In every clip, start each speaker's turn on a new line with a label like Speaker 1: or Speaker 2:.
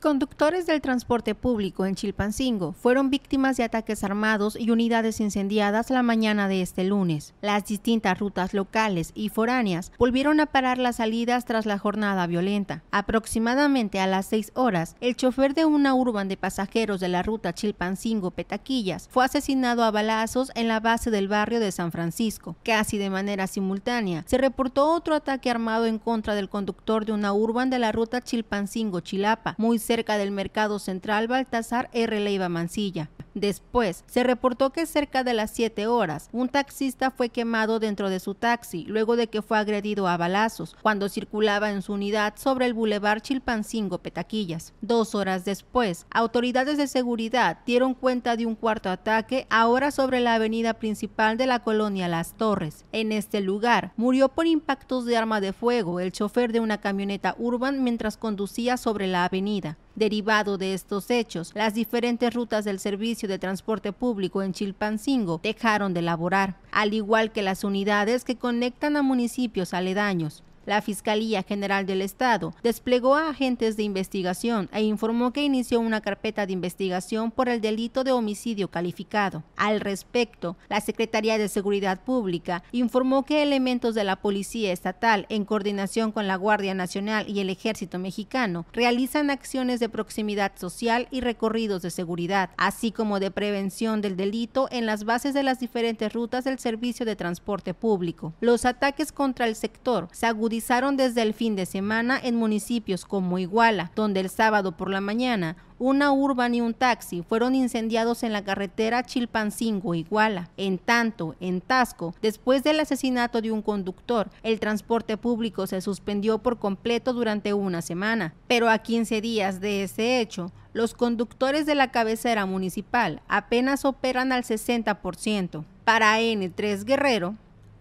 Speaker 1: Conductores del transporte público en Chilpancingo fueron víctimas de ataques armados y unidades incendiadas la mañana de este lunes. Las distintas rutas locales y foráneas volvieron a parar las salidas tras la jornada violenta. Aproximadamente a las 6 horas, el chofer de una urban de pasajeros de la ruta Chilpancingo-Petaquillas fue asesinado a balazos en la base del barrio de San Francisco. Casi de manera simultánea, se reportó otro ataque armado en contra del conductor de una urban de la ruta Chilpancingo-Chilapa, muy cerca del Mercado Central Baltasar R. Leiva Mancilla. Después, se reportó que cerca de las 7 horas, un taxista fue quemado dentro de su taxi, luego de que fue agredido a balazos, cuando circulaba en su unidad sobre el bulevar Chilpancingo Petaquillas. Dos horas después, autoridades de seguridad dieron cuenta de un cuarto ataque, ahora sobre la avenida principal de la colonia Las Torres. En este lugar, murió por impactos de arma de fuego el chofer de una camioneta urban mientras conducía sobre la avenida derivado de estos hechos. Las diferentes rutas del servicio de transporte público en Chilpancingo dejaron de elaborar, al igual que las unidades que conectan a municipios aledaños. La Fiscalía General del Estado desplegó a agentes de investigación e informó que inició una carpeta de investigación por el delito de homicidio calificado. Al respecto, la Secretaría de Seguridad Pública informó que elementos de la Policía Estatal, en coordinación con la Guardia Nacional y el Ejército Mexicano, realizan acciones de proximidad social y recorridos de seguridad, así como de prevención del delito en las bases de las diferentes rutas del servicio de transporte público. Los ataques contra el sector se agudizaron desde el fin de semana en municipios como Iguala, donde el sábado por la mañana una urban y un taxi fueron incendiados en la carretera Chilpancingo-Iguala. En tanto, en Tasco, después del asesinato de un conductor, el transporte público se suspendió por completo durante una semana. Pero a 15 días de ese hecho, los conductores de la cabecera municipal apenas operan al 60%. Para N3 Guerrero,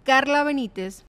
Speaker 1: Carla Benítez,